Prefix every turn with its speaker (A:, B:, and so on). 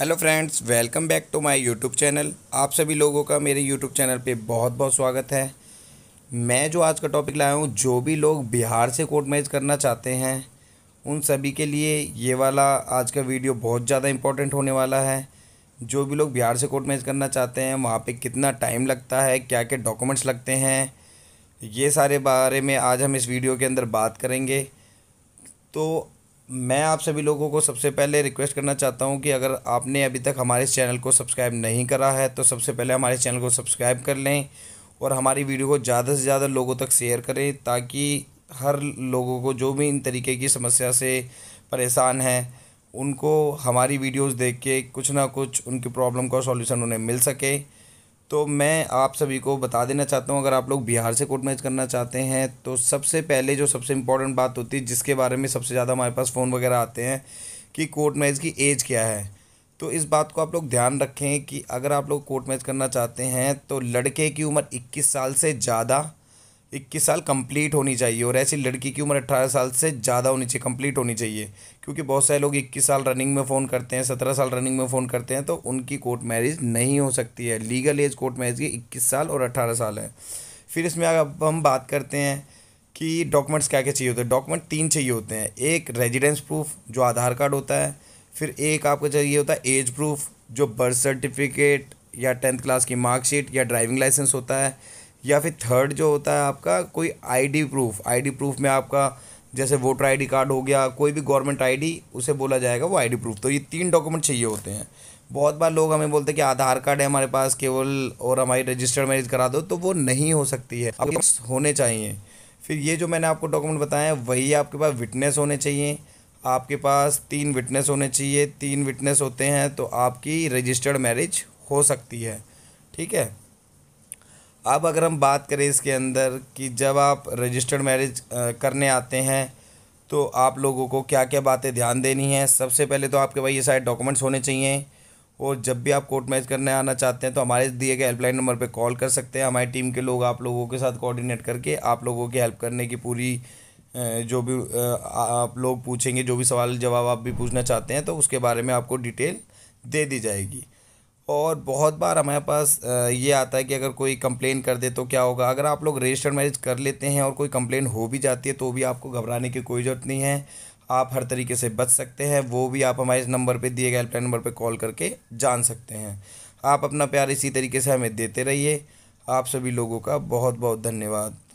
A: hello friends welcome back to my YouTube channel आप सभी लोगों का मेरे यूट्यूब चैनल पे बहुत बहुत स्वागत है मैं जो आज का टॉपिक लाया हूँ जो भी लोग बिहार से कोर्ट मैच करना चाहते हैं उन सभी के लिए ये वाला आज का वीडियो बहुत ज़्यादा इंपॉर्टेंट होने वाला है जो भी लोग बिहार से कोर्ट मैच करना चाहते हैं वहाँ पर कितना टाइम लगता है क्या क्या डॉक्यूमेंट्स लगते हैं ये सारे बारे में आज हम इस वीडियो के अंदर बात करेंगे तो मैं आप सभी लोगों को सबसे पहले रिक्वेस्ट करना चाहता हूं कि अगर आपने अभी तक हमारे चैनल को सब्सक्राइब नहीं करा है तो सबसे पहले हमारे चैनल को सब्सक्राइब कर लें और हमारी वीडियो को ज़्यादा से ज़्यादा लोगों तक शेयर करें ताकि हर लोगों को जो भी इन तरीके की समस्या से परेशान हैं उनको हमारी वीडियोस देख के कुछ ना कुछ उनकी प्रॉब्लम का सॉल्यूशन उन्हें मिल सके तो मैं आप सभी को बता देना चाहता हूँ अगर आप लोग बिहार से कोर्ट मैच करना चाहते हैं तो सबसे पहले जो सबसे इम्पोर्टेंट बात होती है जिसके बारे में सबसे ज़्यादा हमारे पास फ़ोन वगैरह आते हैं कि कोर्ट मैच की एज क्या है तो इस बात को आप लोग ध्यान रखें कि अगर आप लोग कोर्ट मैच करना चाहते हैं तो लड़के की उम्र इक्कीस साल से ज़्यादा इक्कीस साल कंप्लीट होनी चाहिए और ऐसी लड़की की उम्र अट्ठारह साल से ज़्यादा होनी चाहिए कंप्लीट होनी चाहिए क्योंकि बहुत सारे लोग इक्कीस साल रनिंग में फ़ोन करते हैं सत्रह साल रनिंग में फ़ोन करते हैं तो उनकी कोर्ट मैरिज नहीं हो सकती है लीगल एज कोर्ट मैरिज की इक्कीस साल और अट्ठारह साल है फिर इसमें अब हम बात करते हैं कि डॉक्यूमेंट्स क्या क्या चाहिए होते हैं डॉक्यूमेंट तीन चाहिए होते हैं एक रेजिडेंस प्रूफ जो आधार कार्ड होता है फिर एक आपका चाहिए होता है एज प्रूफ जो बर्थ सर्टिफिकेट या टेंथ क्लास की मार्कशीट या ड्राइविंग लाइसेंस होता है या फिर थर्ड जो होता है आपका कोई आईडी प्रूफ आईडी प्रूफ में आपका जैसे वोटर आईडी कार्ड हो गया कोई भी गवर्नमेंट आईडी उसे बोला जाएगा वो आईडी प्रूफ तो ये तीन डॉक्यूमेंट चाहिए होते हैं बहुत बार लोग हमें बोलते हैं कि आधार कार्ड है हमारे पास केवल और हमारी रजिस्टर्ड मैरिज करा दो तो वो नहीं हो सकती है आपके पास होने चाहिए फिर ये जो मैंने आपको डॉक्यूमेंट बताया वही आपके पास विटनेस होने चाहिए आपके पास तीन विटनेस होने चाहिए तीन विटनेस होते हैं तो आपकी रजिस्टर्ड मैरिज हो सकती है ठीक है अब अगर हम बात करें इसके अंदर कि जब आप रजिस्टर्ड मैरिज करने आते हैं तो आप लोगों को क्या क्या बातें ध्यान देनी है सबसे पहले तो आपके भाई ये सारे डॉक्यूमेंट्स होने चाहिए और जब भी आप कोर्ट मैरिज करने आना चाहते हैं तो हमारे दिए गए हेल्पलाइन नंबर पर कॉल कर सकते हैं हमारी टीम के लोग आप लोगों के साथ कोऑर्डिनेट करके आप लोगों की हेल्प करने की पूरी जो भी आप लोग पूछेंगे जो भी सवाल जवाब आप भी पूछना चाहते हैं तो उसके बारे में आपको डिटेल दे दी जाएगी और बहुत बार हमारे पास ये आता है कि अगर कोई कंप्लेन कर दे तो क्या होगा अगर आप लोग रजिस्टर्ड मैरिज कर लेते हैं और कोई कंप्लेन हो भी जाती है तो भी आपको घबराने की कोई ज़रूरत नहीं है आप हर तरीके से बच सकते हैं वो भी आप हमारे इस नंबर पे दिए गए हेल्पलाइन नंबर पे कॉल करके जान सकते हैं आप अपना प्यार इसी तरीके से हमें देते रहिए आप सभी लोगों का बहुत बहुत धन्यवाद